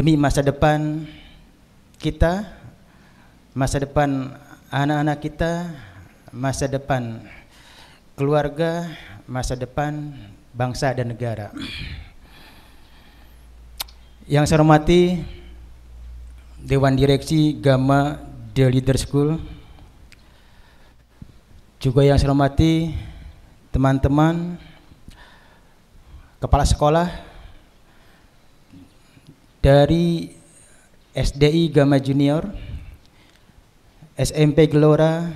demi masa depan kita, masa depan anak-anak kita, masa depan keluarga, masa depan bangsa dan negara. Yang saya hormati Dewan Direksi Gama The Leader School, juga yang saya hormati teman-teman kepala sekolah dari SDI Gama Junior, SMP Gelora,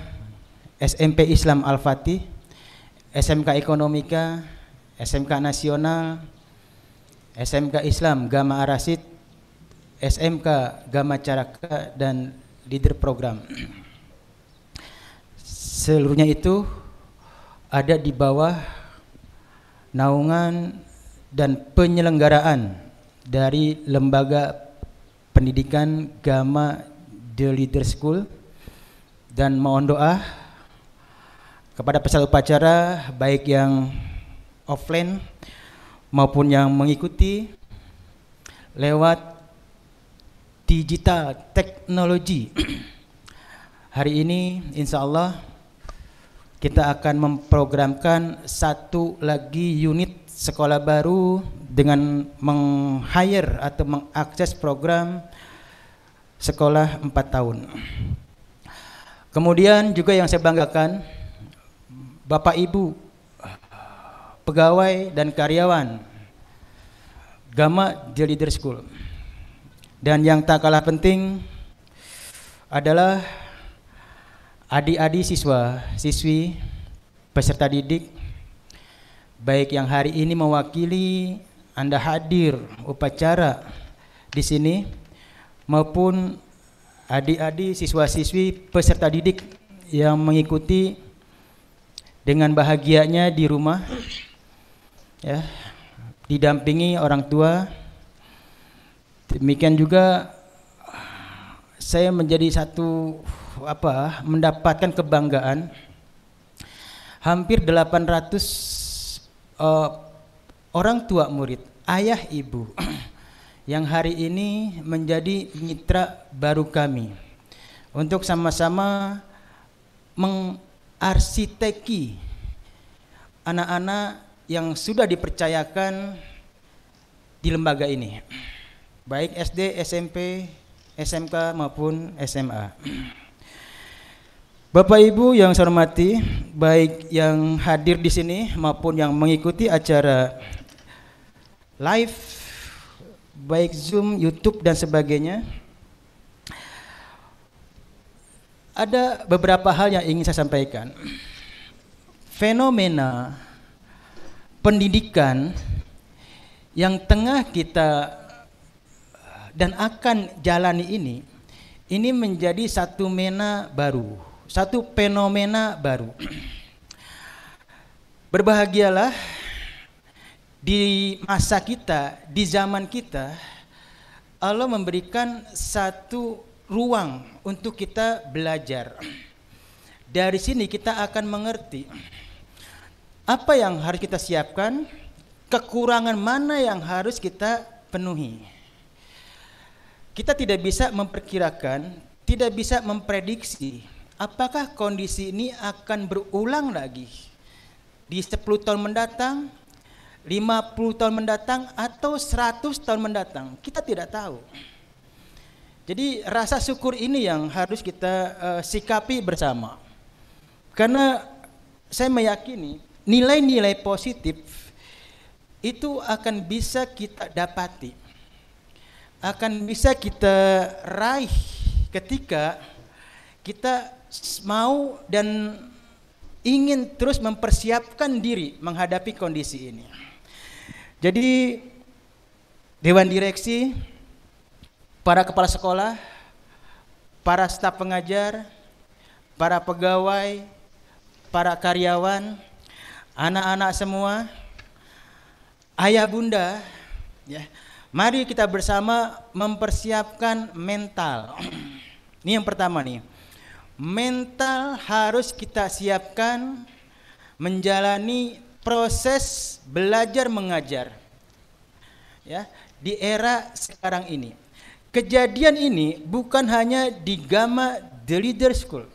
SMP Islam Al-Fatih, SMK Ekonomika, SMK Nasional, SMK Islam Gama Arasid, SMK Gama Caraka dan leader program. Seluruhnya itu ada di bawah naungan dan penyelenggaraan dari lembaga pendidikan Gama The Leader School dan mohon doa kepada peserta upacara baik yang offline maupun yang mengikuti lewat digital teknologi. Hari ini insya Allah kita akan memprogramkan satu lagi unit sekolah baru dengan meng-hire atau mengakses program sekolah 4 tahun. Kemudian juga yang saya banggakan Bapak Ibu pegawai dan karyawan Gama The Leader School. Dan yang tak kalah penting adalah adik-adik siswa, siswi, peserta didik baik yang hari ini mewakili Anda hadir upacara di sini maupun adik-adik siswa-siswi peserta didik yang mengikuti dengan bahagianya di rumah ya didampingi orang tua demikian juga saya menjadi satu apa mendapatkan kebanggaan hampir 800 uh, orang tua murid, ayah ibu yang hari ini menjadi mitra baru kami untuk sama-sama mengarsiteki anak-anak yang sudah dipercayakan di lembaga ini, baik SD, SMP, SMK maupun SMA. Bapak Ibu yang saya hormati, baik yang hadir di sini maupun yang mengikuti acara live, baik Zoom, YouTube dan sebagainya. Ada beberapa hal yang ingin saya sampaikan. Fenomena pendidikan yang tengah kita dan akan jalani ini, ini menjadi satu mena baru satu fenomena baru. Berbahagialah di masa kita, di zaman kita, Allah memberikan satu ruang untuk kita belajar. Dari sini kita akan mengerti apa yang harus kita siapkan, kekurangan mana yang harus kita penuhi. Kita tidak bisa memperkirakan, tidak bisa memprediksi Apakah kondisi ini akan berulang lagi di 10 tahun mendatang, 50 tahun mendatang atau 100 tahun mendatang? Kita tidak tahu. Jadi rasa syukur ini yang harus kita uh, sikapi bersama. Karena saya meyakini nilai-nilai positif itu akan bisa kita dapati. Akan bisa kita raih ketika kita mau dan ingin terus mempersiapkan diri menghadapi kondisi ini. Jadi dewan direksi, para kepala sekolah, para staf pengajar, para pegawai, para karyawan, anak-anak semua, ayah bunda, ya. Mari kita bersama mempersiapkan mental. Ini yang pertama nih mental harus kita siapkan menjalani proses belajar mengajar. Ya, di era sekarang ini. Kejadian ini bukan hanya di Gama The Leader School,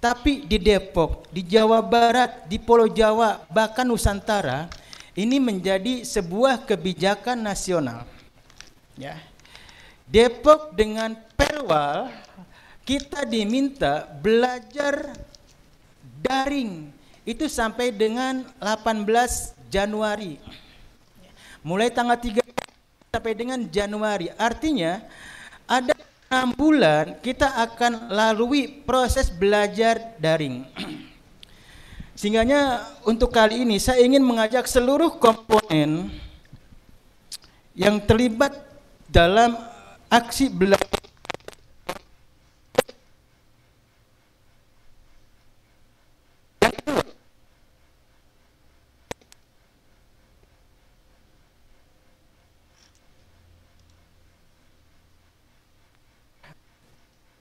tapi di Depok, di Jawa Barat, di Pulau Jawa, bahkan Nusantara, ini menjadi sebuah kebijakan nasional. Ya. Depok dengan Perwal kita diminta belajar daring itu sampai dengan 18 Januari. Mulai tanggal 3 sampai dengan Januari. Artinya ada 6 bulan kita akan lalui proses belajar daring. Sehingganya untuk kali ini saya ingin mengajak seluruh komponen yang terlibat dalam aksi belajar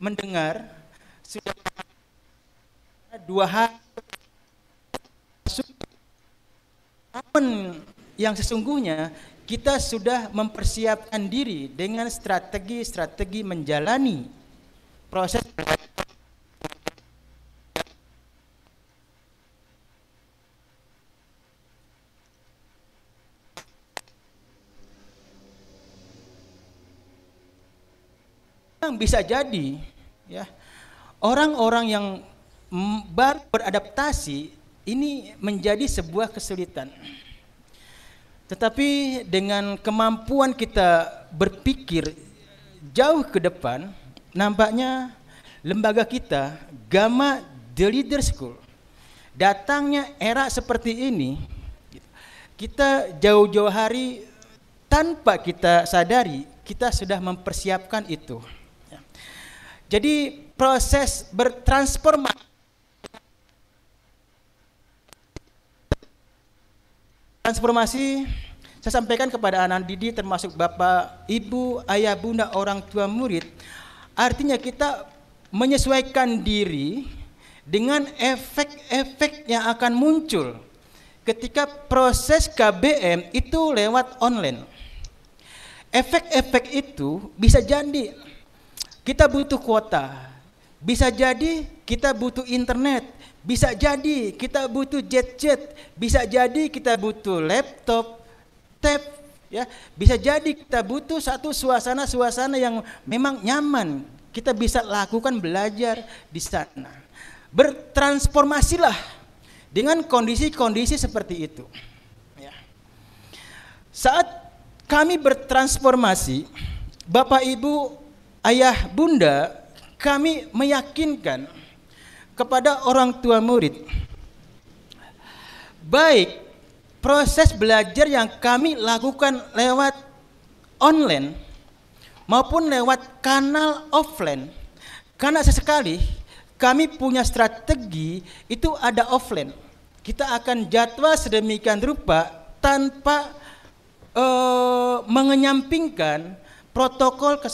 mendengar sudah dua hal yang sesungguhnya kita sudah mempersiapkan diri dengan strategi-strategi menjalani proses bisa jadi Ya. Orang-orang yang baru beradaptasi ini menjadi sebuah kesulitan. Tetapi dengan kemampuan kita berpikir jauh ke depan, nampaknya lembaga kita, Gama The Leader School, datangnya era seperti ini, kita jauh-jauh hari tanpa kita sadari, kita sudah mempersiapkan itu. Jadi proses bertransformasi transformasi saya sampaikan kepada anak didik termasuk bapak, ibu, ayah, bunda, orang tua murid. Artinya kita menyesuaikan diri dengan efek-efek yang akan muncul ketika proses KBM itu lewat online. Efek-efek itu bisa jadi kita butuh kuota. Bisa jadi kita butuh internet, bisa jadi kita butuh jet-jet, bisa jadi kita butuh laptop, tab, ya. Bisa jadi kita butuh satu suasana-suasana yang memang nyaman. Kita bisa lakukan belajar di sana. Bertransformasilah dengan kondisi-kondisi seperti itu. Ya. Saat kami bertransformasi, Bapak Ibu ayah bunda kami meyakinkan kepada orang tua murid baik proses belajar yang kami lakukan lewat online maupun lewat kanal offline karena sesekali kami punya strategi itu ada offline kita akan jadwal sedemikian rupa tanpa uh, mengenyampingkan protokol kesehatan